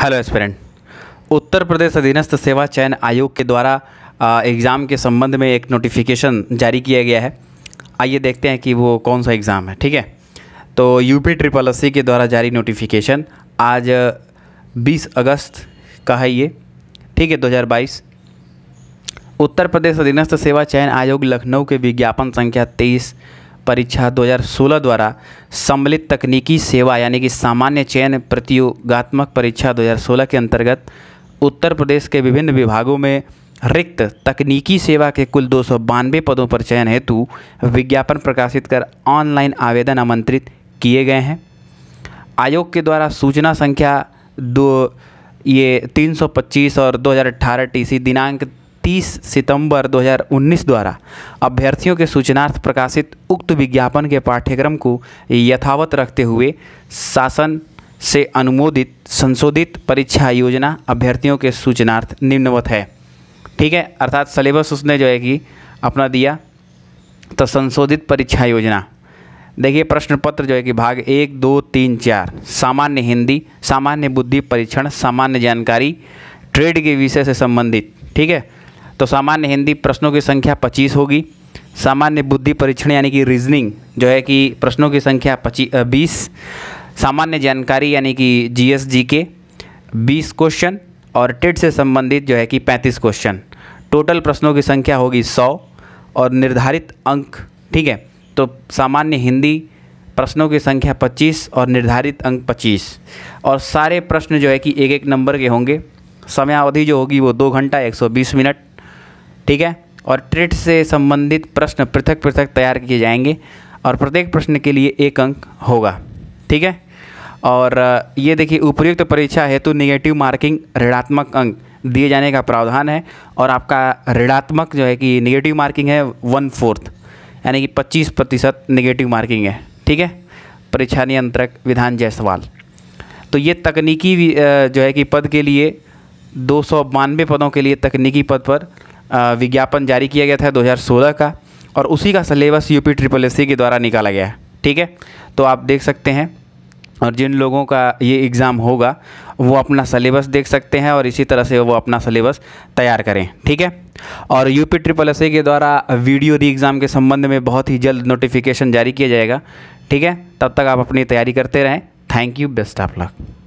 hello aspirant उत्तर प्रदेश अधीनस्थ सेवा चयन आयोग के द्वारा एग्ज़ाम के संबंध में एक नोटिफिकेशन जारी किया गया है आइए देखते हैं कि वो कौन सा एग्ज़ाम है ठीक है तो यूपी ट्रिपल एस के द्वारा जारी नोटिफिकेशन आज 20 अगस्त का है ये ठीक है 2022 उत्तर प्रदेश अधीनस्थ सेवा चयन आयोग लखनऊ के विज्ञापन संख्या तेईस परीक्षा 2016 द्वारा सम्मिलित तकनीकी सेवा यानी कि सामान्य चयन प्रतियोगात्मक परीक्षा 2016 के अंतर्गत उत्तर प्रदेश के विभिन्न विभागों में रिक्त तकनीकी सेवा के कुल दो पदों पर चयन हेतु विज्ञापन प्रकाशित कर ऑनलाइन आवेदन आमंत्रित किए गए हैं आयोग के द्वारा सूचना संख्या दो ये 325 और 2018 टीसी दिनांक 30 सितंबर 2019 द्वारा अभ्यर्थियों के सूचनार्थ प्रकाशित उक्त विज्ञापन के पाठ्यक्रम को यथावत रखते हुए शासन से अनुमोदित संशोधित परीक्षा योजना अभ्यर्थियों के सूचनार्थ निम्नवत है ठीक है अर्थात सिलेबस उसने जो है कि अपना दिया तो संशोधित परीक्षा योजना देखिए प्रश्न पत्र जो है कि भाग एक दो तीन चार सामान्य हिंदी सामान्य बुद्धि परीक्षण सामान्य जानकारी ट्रेड के विषय से संबंधित ठीक है तो सामान्य हिंदी प्रश्नों की संख्या पच्चीस होगी सामान्य बुद्धि परीक्षण यानी कि रीजनिंग जो है कि प्रश्नों की संख्या पच्चीस बीस सामान्य जानकारी यानी कि जी एस जी के बीस क्वेश्चन और टेट से संबंधित जो है कि पैंतीस क्वेश्चन टोटल प्रश्नों की संख्या होगी सौ और निर्धारित अंक ठीक है तो सामान्य हिंदी प्रश्नों की संख्या 25 और निर्धारित अंक 25 और सारे प्रश्न जो है कि एक एक नंबर के होंगे समयावधि जो होगी वो दो घंटा 120 मिनट ठीक है और ट्रेड से संबंधित प्रश्न पृथक पृथक तैयार किए जाएंगे और प्रत्येक प्रश्न के लिए एक अंक होगा ठीक है और ये देखिए उपयुक्त परीक्षा हेतु निगेटिव मार्किंग ऋणात्मक अंक दिए जाने का प्रावधान है और आपका ऋणात्मक जो है कि निगेटिव मार्किंग है वन फोर्थ यानी कि पच्चीस प्रतिशत निगेटिव मार्किंग है ठीक है परीक्षा नियंत्रक विधान जायसवाल तो ये तकनीकी जो है कि पद के लिए दो पदों के लिए तकनीकी पद पर विज्ञापन जारी किया गया था 2016 का और उसी का सिलेबस यूपी ट्रिपल एस के द्वारा निकाला गया है ठीक है तो आप देख सकते हैं और जिन लोगों का ये एग्ज़ाम होगा वो अपना सिलेबस देख सकते हैं और इसी तरह से वो अपना सिलेबस तैयार करें ठीक है और यूपी ट्रिपल एस के द्वारा वीडियो री एग्ज़ाम के संबंध में बहुत ही जल्द नोटिफिकेशन जारी किया जाएगा ठीक है तब तक आप अपनी तैयारी करते रहें thank you best of luck